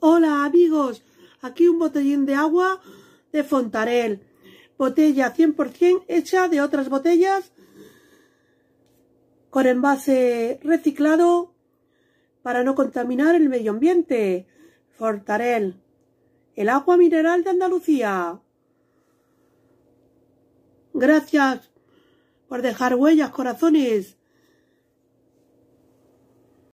Hola amigos, aquí un botellín de agua de Fontarel, botella 100% hecha de otras botellas con envase reciclado para no contaminar el medio ambiente. Fontarel, el agua mineral de Andalucía. Gracias por dejar huellas, corazones.